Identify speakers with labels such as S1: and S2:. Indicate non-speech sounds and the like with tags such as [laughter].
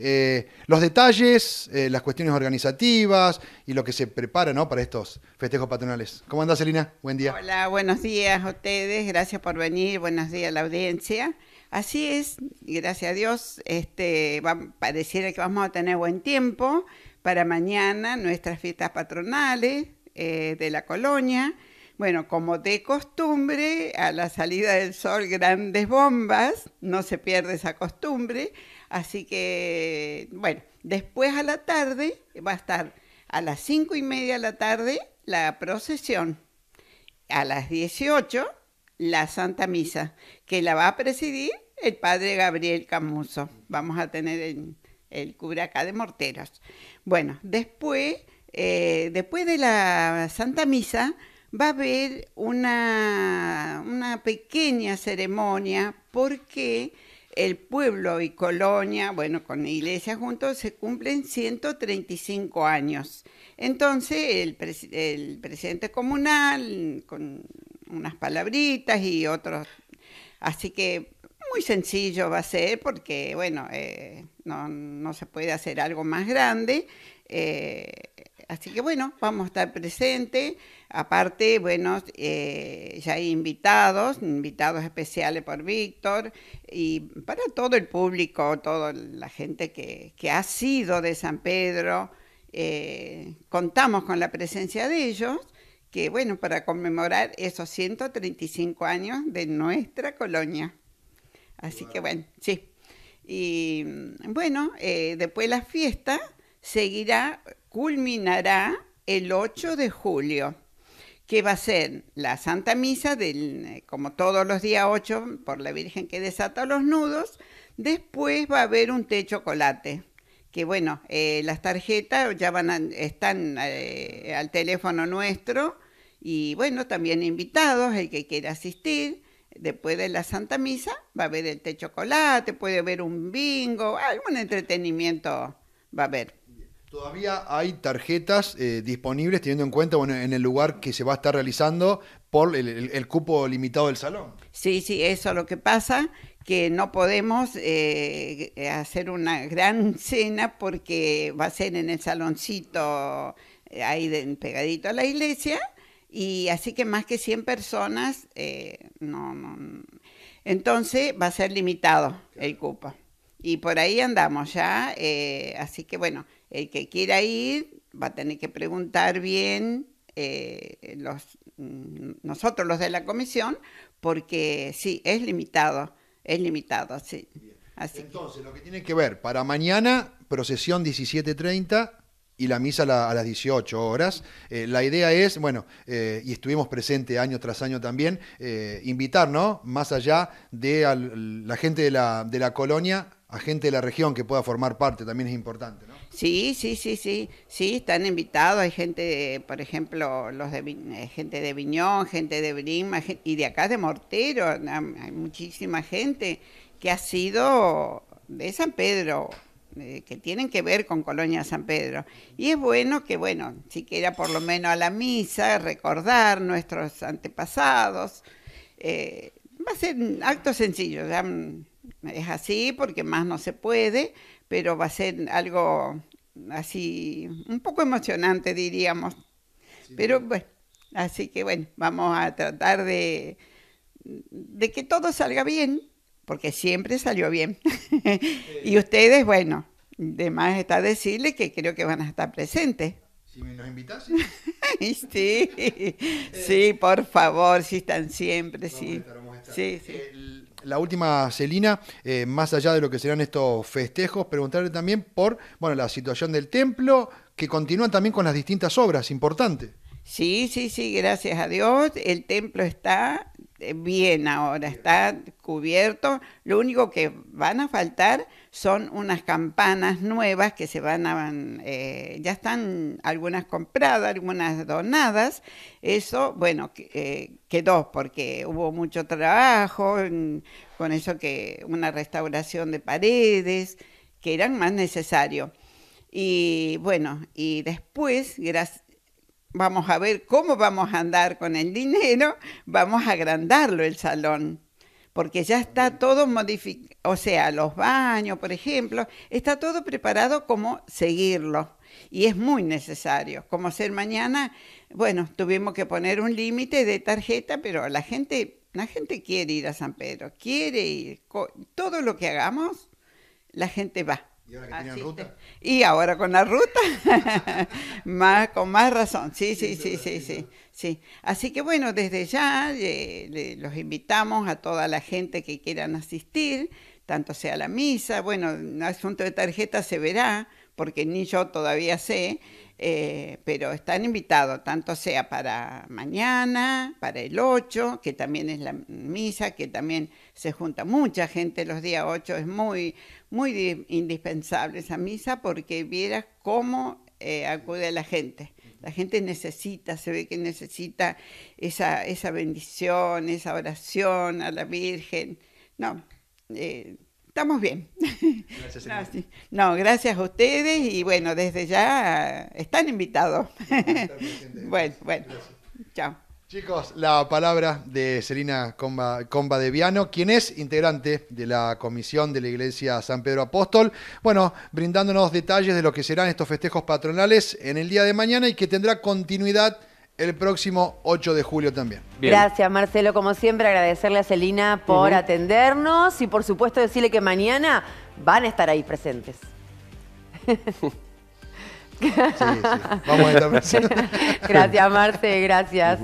S1: Eh, los detalles, eh, las cuestiones organizativas y lo que se prepara para estos festejos patronales. ¿Cómo andás, Selina? Buen día.
S2: Hola, buenos días a ustedes. Gracias por venir. Buenos días a la audiencia. Así es, gracias a Dios, este, pareciera que vamos a tener buen tiempo para mañana nuestras fiestas patronales eh, de la colonia. Bueno, como de costumbre, a la salida del sol grandes bombas, no se pierde esa costumbre. Así que, bueno, después a la tarde va a estar a las cinco y media de la tarde la procesión, a las 18 la Santa Misa, que la va a presidir el padre Gabriel Camuso. Vamos a tener el, el cura acá de Morteros. Bueno, después, eh, después de la Santa Misa va a haber una pequeña ceremonia porque el pueblo y Colonia, bueno, con iglesia juntos, se cumplen 135 años. Entonces, el, el presidente comunal, con unas palabritas y otros. Así que muy sencillo va a ser porque, bueno, eh, no, no, se puede hacer algo más grande. Eh, Así que bueno, vamos a estar presentes. Aparte, bueno, eh, ya hay invitados, invitados especiales por Víctor y para todo el público, toda la gente que, ha sido de San Pedro. Eh, contamos con la presencia de ellos, que bueno, para conmemorar esos 135 años de nuestra colonia. Así que bueno, sí. Y mm, bueno, eh, después la fiesta seguirá culminará el 8 de julio, que va a ser la Santa Misa, del, eh, como todos los días 8, por la Virgen que desata los nudos. Después va a haber un té chocolate, que bueno, eh, las tarjetas ya van están eh, al teléfono nuestro y bueno, también invitados, el que quiera asistir. Después de la Santa Misa va a haber el té chocolate, puede haber un bingo, algún entretenimiento va a haber.
S1: Todavía hay tarjetas eh, disponibles teniendo en cuenta bueno, en el lugar que se va a estar realizando por el, cupo limitado del salón.
S2: Sí, sí, eso es lo que pasa, que no podemos eh, hacer una gran [laughs] cena porque va a ser en el saloncito eh, ahí pegadito a la iglesia y así que más que 100 personas, no, no, entonces va a ser limitado el cupo. Y por ahí andamos ya, así que bueno el que quiera ir va a tener que preguntar bien eh, los, mm, nosotros los de la comisión, porque sí, es limitado, es limitado, sí. Así Entonces, lo que tiene que ver, para mañana,
S1: procesión 17.30 y la misa a, las 18 horas. Eh, la idea es, bueno, eh, y estuvimos presentes año tras año también, eh, invitar, ¿no? Más allá de la gente de la, de la colonia a gente de la región que pueda formar
S2: parte, también es importante, ¿no? Sí, sí, sí, sí, sí, están invitados, hay gente, por ejemplo, los de, gente de Viñón, gente de Brima, y de acá de Mortero, hay muchísima gente que ha sido de San Pedro, eh, que tienen que ver con Colonia San Pedro. Y es bueno que, bueno, siquiera por lo menos a la misa, recordar nuestros antepasados. Eh, va a ser un acto sencillo, ya mm, es así porque más no se puede, pero va a ser algo así, un poco emocionante diríamos. pero bueno, así que bueno, vamos a tratar de, de que todo salga bien, porque siempre salió bien. [laughs] y ustedes, bueno, demás está decirle que creo que van a estar presentes.
S1: Si nos invitas.
S2: Sí, [laughs] eh, sí, por favor, si están siempre, sí. sí, eh,
S1: la última, Celina, eh, más allá de lo que serán estos festejos, preguntarle también por bueno, la situación del templo, que continúan también con las distintas obras, importante.
S2: Sí, sí, sí, gracias a Dios. El templo está eh, bien ahora, está cubierto. Lo único que van a faltar son unas campanas nuevas que se van a... Eh, ya están algunas compradas, algunas donadas. Eso, bueno, eh, quedó porque hubo mucho trabajo con eso que una restauración de paredes, que eran más necesario. Y bueno, y después, gracias vamos a ver cómo vamos a andar con el dinero, vamos a agrandarlo el salón, porque ya está todo modificado, o sea, los baños, por ejemplo, está todo preparado como seguirlo. Y es muy necesario. Como ser mañana, bueno, tuvimos que poner un límite de tarjeta, pero la gente, la gente quiere ir a San Pedro, quiere ir. Todo lo que hagamos, la gente va. Y ahora con la ruta, [laughs] más, con más razón. Sí, sí, sí, sí, sí, sí. Así que bueno, desde ya eh, le, los invitamos a toda la gente que quieran asistir, tanto sea la misa, bueno, asunto de tarjeta se verá, porque ni yo todavía sé, eh, pero están invitados, tanto sea para mañana, para el 8, que también es la misa, que también se junta mucha gente los días 8, es muy, muy indispensable esa misa porque vieras cómo eh, acude a la gente. La gente necesita, se ve que necesita esa, esa bendición, esa oración a la Virgen. No, eh, estamos bien. Gracias, No, gracias a ustedes y bueno, desde ya están invitados. [laughs] bueno, bueno. Chao. Chicos,
S1: la palabra de Selina Comba, Comba, de Viano, quien es integrante de la Comisión de la Iglesia San Pedro Apóstol, bueno, brindándonos detalles de lo que serán estos festejos patronales en el día de mañana y que tendrá continuidad el próximo 8 de julio también. Gracias,
S2: Marcelo. Como siempre, agradecerle a Celina por atendernos y, por supuesto, decirle que mañana van a estar ahí presentes. sí, sí. Vamos a [laughs] gracias, Marce. Gracias.